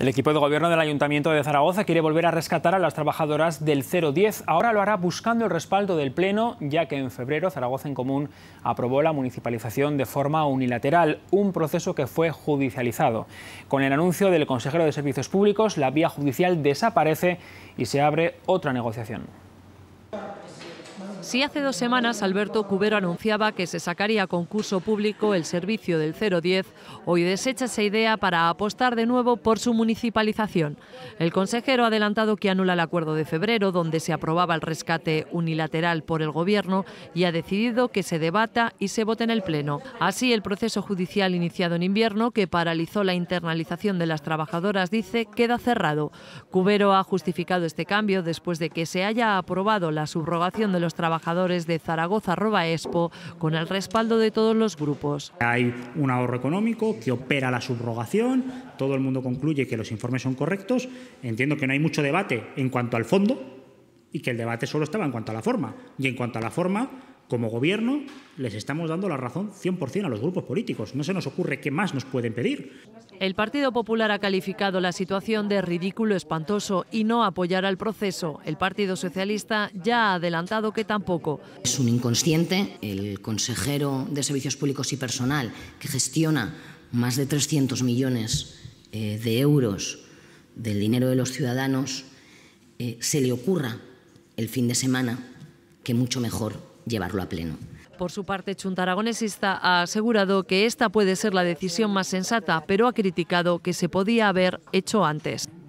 El equipo de gobierno del Ayuntamiento de Zaragoza quiere volver a rescatar a las trabajadoras del 010. Ahora lo hará buscando el respaldo del Pleno, ya que en febrero Zaragoza en Común aprobó la municipalización de forma unilateral, un proceso que fue judicializado. Con el anuncio del consejero de Servicios Públicos, la vía judicial desaparece y se abre otra negociación. Si hace dos semanas Alberto Cubero anunciaba que se sacaría a concurso público el servicio del 010, hoy desecha esa idea para apostar de nuevo por su municipalización. El consejero ha adelantado que anula el acuerdo de febrero, donde se aprobaba el rescate unilateral por el Gobierno, y ha decidido que se debata y se vote en el Pleno. Así, el proceso judicial iniciado en invierno, que paralizó la internalización de las trabajadoras, dice, queda cerrado. Cubero ha justificado este cambio después de que se haya aprobado la subrogación de los trabajadores de Zaragoza expo con el respaldo de todos los grupos. Hay un ahorro económico que opera la subrogación, todo el mundo concluye que los informes son correctos, entiendo que no hay mucho debate en cuanto al fondo y que el debate solo estaba en cuanto a la forma. Y en cuanto a la forma, como gobierno les estamos dando la razón 100% a los grupos políticos. No se nos ocurre qué más nos pueden pedir. El Partido Popular ha calificado la situación de ridículo espantoso y no apoyará el proceso. El Partido Socialista ya ha adelantado que tampoco. Es un inconsciente el consejero de Servicios Públicos y Personal que gestiona más de 300 millones eh, de euros del dinero de los ciudadanos, eh, se le ocurra el fin de semana que mucho mejor llevarlo a pleno. Por su parte, Chuntaragonesista ha asegurado que esta puede ser la decisión más sensata, pero ha criticado que se podía haber hecho antes.